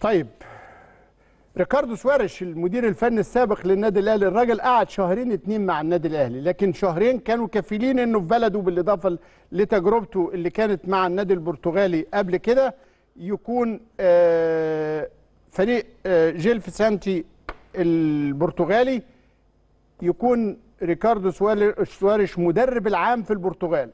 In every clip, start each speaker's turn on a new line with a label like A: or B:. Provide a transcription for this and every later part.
A: طيب ريكاردو سواريش المدير الفني السابق للنادي الاهلي الراجل قعد شهرين اتنين مع النادي الاهلي لكن شهرين كانوا كفيلين انه في بلده بالاضافه لتجربته اللي كانت مع النادي البرتغالي قبل كده يكون آه، فريق آه، جيل سانتي البرتغالي يكون ريكاردو سواريش مدرب العام في البرتغال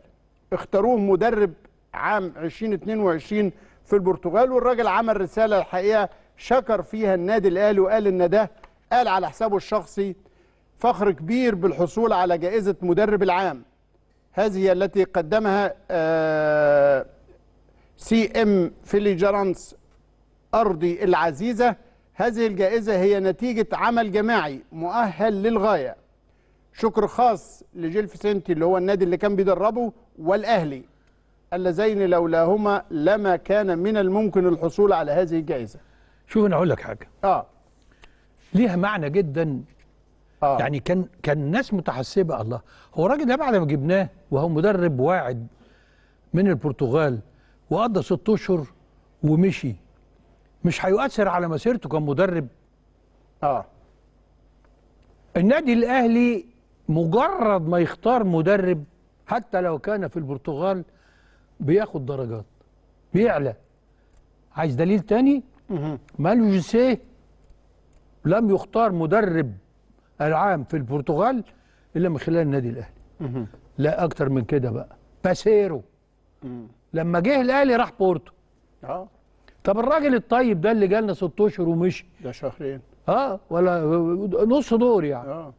A: اختاروه مدرب عام 2022 في البرتغال والراجل عمل رساله الحقيقه شكر فيها النادي الاهلي وقال ان ده قال على حسابه الشخصي فخر كبير بالحصول على جائزه مدرب العام هذه التي قدمها آه، سي ام فيليجرانس ارضي العزيزه هذه الجائزه هي نتيجه عمل جماعي مؤهل للغايه شكر خاص لجيل فيسنتي اللي هو النادي اللي كان بيدربه والاهلي اللذين لولاهما لما كان من الممكن الحصول
B: على هذه الجائزة شوف أنا أقول لك حاجة آه ليها معنى جدا آه. يعني كان كان الناس متحسبة الله هو الراجل ده بعد ما جبناه وهو مدرب واعد من البرتغال وقضى ست أشهر ومشي مش هيؤثر على مسيرته كمدرب آه النادي الأهلي مجرد ما يختار مدرب حتى لو كان في البرتغال بياخد درجات بيعلى عايز دليل تاني مالو جوسيه لم يختار مدرب العام في البرتغال الا من خلال النادي الاهلي لا اكتر من كده بقى باسيرو لما جه الاهلي راح بورتو اه طب الراجل الطيب ده اللي جالنا ست اشهر ومشي ده شهرين اه ولا نص دور يعني اه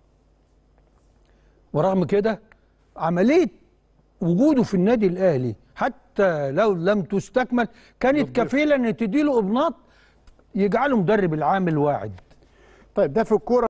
B: ورغم كده عمليه وجوده في النادي الاهلي حتى لو لم تستكمل كانت كفيله ان تديله ابناط يجعله مدرب العام الواعد طيب ده في الكوره